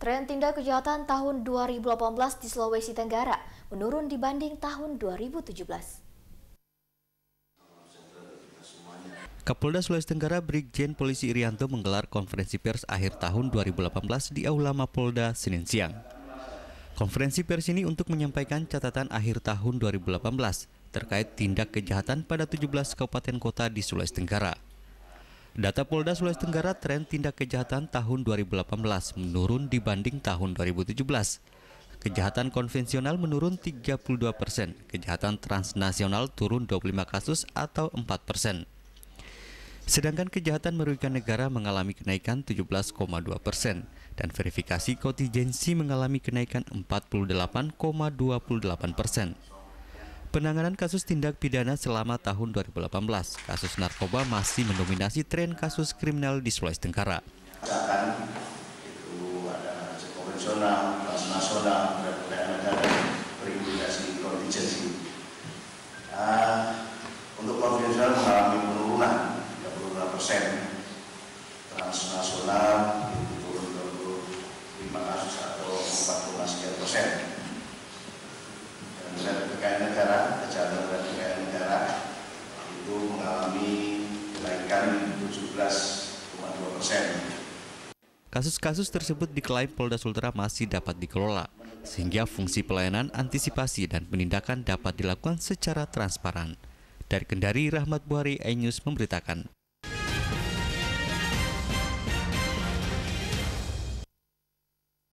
Tren tindak kejahatan tahun 2018 di Sulawesi Tenggara menurun dibanding tahun 2017. Kapolda Sulawesi Tenggara Brigjen Polisi Irianto menggelar konferensi pers akhir tahun 2018 di Aula Mapolda Senin siang. Konferensi pers ini untuk menyampaikan catatan akhir tahun 2018 terkait tindak kejahatan pada 17 kabupaten kota di Sulawesi Tenggara. Data Polda Sulawesi Tenggara tren tindak kejahatan tahun 2018 menurun dibanding tahun 2017. Kejahatan konvensional menurun 32 persen, kejahatan transnasional turun 25 kasus atau 4 persen. Sedangkan kejahatan merugikan negara mengalami kenaikan 17,2 persen, dan verifikasi kontingensi mengalami kenaikan 48,28 persen. Penanganan kasus tindak pidana selama tahun 2018, kasus narkoba masih mendominasi tren kasus kriminal di Sulawesi Tenggara. Akan itu ada konvensional, transnasional, dan berimplikasi kontingensi. Uh, ah, untuk konvensional mengalami penurunan 36 persen, transnasional Kasus-kasus tersebut diklaim Polda Sultra masih dapat dikelola, sehingga fungsi pelayanan antisipasi dan penindakan dapat dilakukan secara transparan. Dari Kendari, Rahmat Buhari, Enews memberitakan.